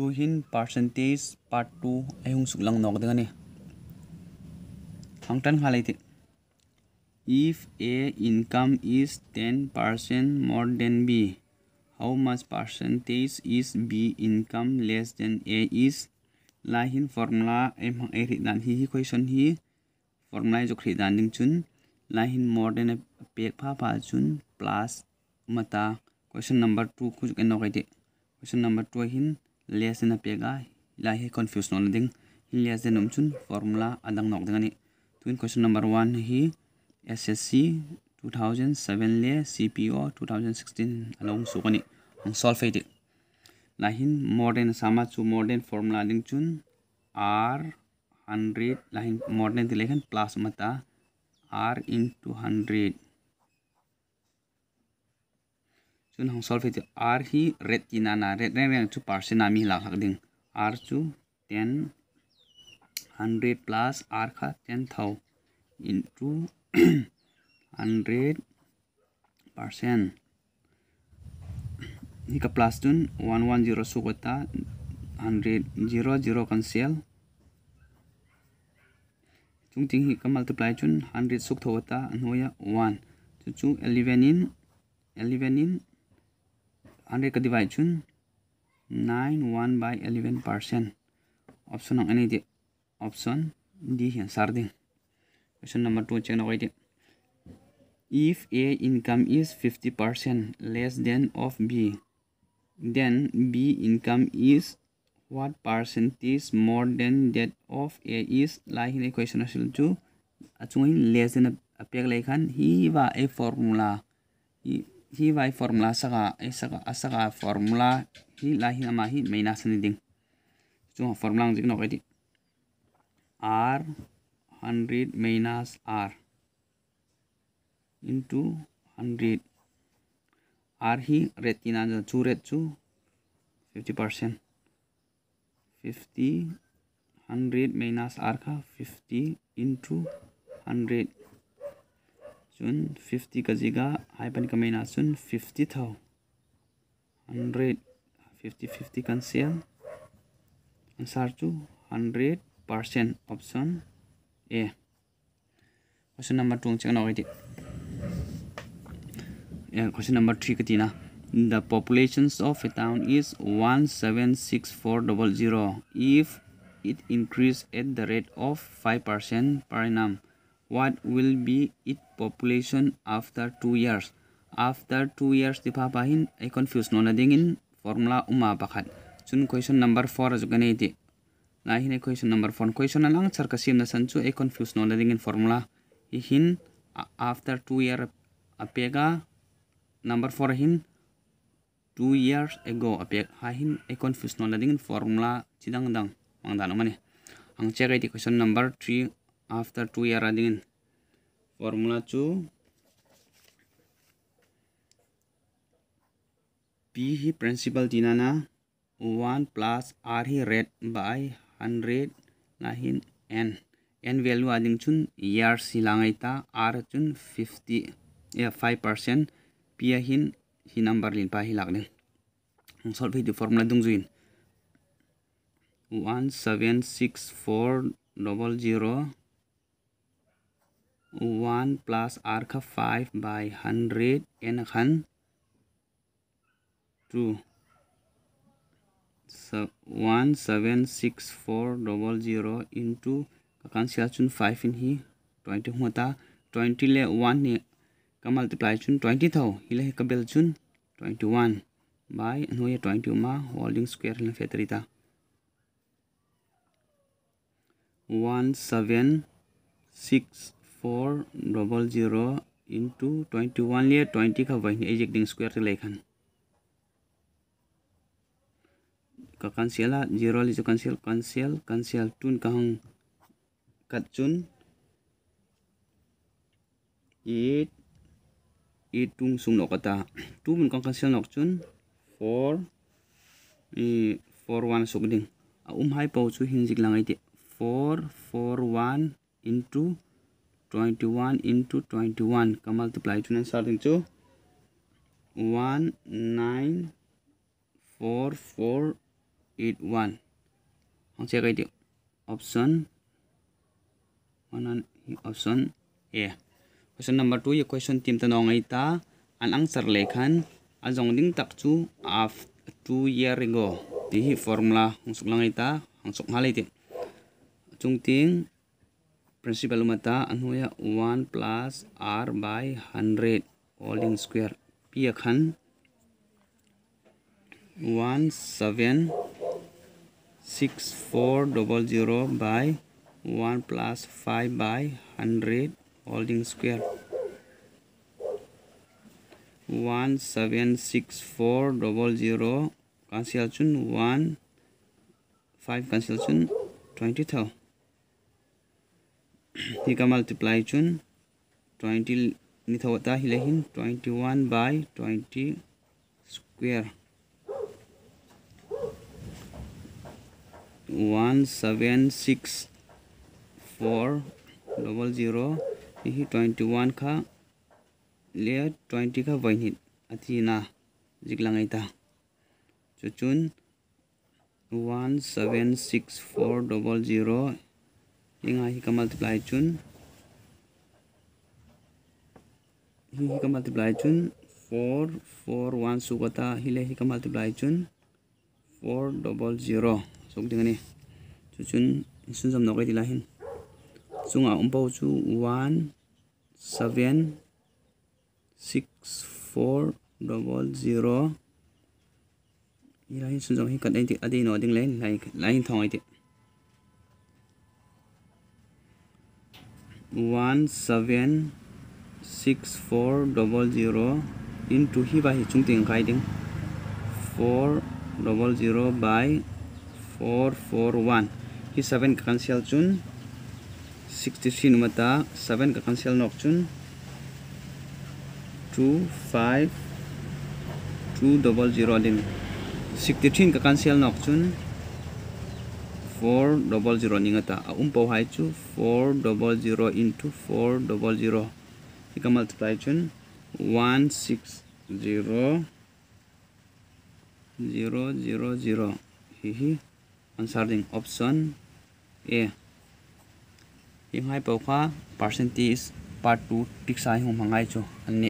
तुहिन percentage part two अहू हम नौदी हंगटन खाई if A income is ten percent more than B how much percentage is B income less than A is line formula ही question ही formula जोख्री दानी चुन लाइन मोर देन पे फा फा चुन प्लस मता क्वेश्चन नंबर टू कुछ कहते क्वेश्चन नंबर टू अहिन्न lia sen apega lai he confused non ding lia sen um chun formula adang nok dingani twin question number 1 hi ssc 2007 le cpo 2016 along so kani ang solve it lai hin modern sama chu modern formula ding chun r 100 lai modern dilekhan plus mata r into 100 chun hong solve chu r hi red na red reng reng chu percent ami la ding r chu 10 100 plus r kha 10000 into 100 percent ni ka plus tun 110 su kota 100 zero zero cancel chung ting hi ka multiply chun 100 suk thawata noya 1 chu chu 11 in 11 in Andre ka divide chun 9 1 by 11 percent. Option ang any di option D yan sarding. Question number 2 check na ko If A income is 50% less than of B, then B income is what percentage more than that of A is like in question asil to achungin less than a peg like han hi a formula hi vai formula saka e saka asaka formula hi la hi ama hi maina sani ding chu formula ang jikno kai di r 100 minus r into 100 r hi rate tin anja chu rate chu 50% 50 100 minus r ka 50 into 100 50 kaziga jiga hai pan 50 50 answer to 100 percent option A question number 2 check now yeah question number 3 katina the populations of a town is one seven six four double zero if it increase at the rate of 5% per annum what will be its population after two years after two years hin ay confused no na dingin formula umapakat Sun question number four 4 azugane iti Lahin hin question number four. question lang char kasim na sanchu ay confused no na dingin formula hin after two year apega number 4 hin two years ago apek hahin ay confused no na dingin formula chidang dang mang dano mani ang check iti question number three. after 2 year again formula 2 P he principal dinana 1 plus R he read by 100 lahin N N value ading chun year silangay ta R chun 50 yeah 5% P hin hi number lin pa hi lakning solve the formula dung juin 1764 double zero one plus आर का five by hundred एन खन two one seven six four double zero into कान चुन five इन ही twenty होता twenty ले वन का मल्टीप्लाई चुन ट्वेंटी था इले ही बेल चुन ट्वेंटी वन बाई नो ये ट्वेंटी उमा होल्डिंग स्क्वायर लें फेतरी था one seven six four double zero into twenty one liya twenty ka bahin aja ekding square tu lekhan. Kakan siela zero liya cancel cancel cancel tun kahang kat tun. Eight eight tung sum no kata tu mun kang tun four e four one suk ding. aum hai pau su hinzik langai four four one into 21 into 21 Kamal multiply 2 into 1 9 4 हम check कर option option A question number two ये question टीम तो ता an answer lekan azong ding tak chu af two year ago tihi formula hangsuk lang ita hangsuk halai ti chung ting principal mata anuya 1 plus r by 100 all in square p akhan 1 7 6 4 double 0 by 1 plus 5 by 100 holding square 1 7 6 4 double 0 cancel 1 5 cancel 20 thou ये का multiply चुन twenty निथा होता ही लेकिन twenty one by twenty square one seven six four double zero यही twenty one का ले twenty का बहन अथी ना जिगला था चुचुन one seven six four double zero inga hi ka multiply chun hi hi ka multiply chun 4 4 1 số kata hi le hi ka multiply chun 4 double 0 sok ding ani chu chun sun sam nokai dila hin chunga umpo chu 1 7 6 4 double 0 hi la hin sun sam hi kat ding ti adi no ding le lai lai thong ai ti one seven six four double zero' इन्टुहि बाहिथिं देंखायदों four double zero by four four one हि seven काकान चुन sixty three नुमता seven काकान सेल नक चुन two five two double zero दिन सिक्सटी थ्री काकान सेल नक चुन 400 ningata a hai haichu 400 into 400 0 multiply chun 160000 0 0 0 hihi answer ding option A im hai pau kha percentage part 2 tik sai hum hangai chu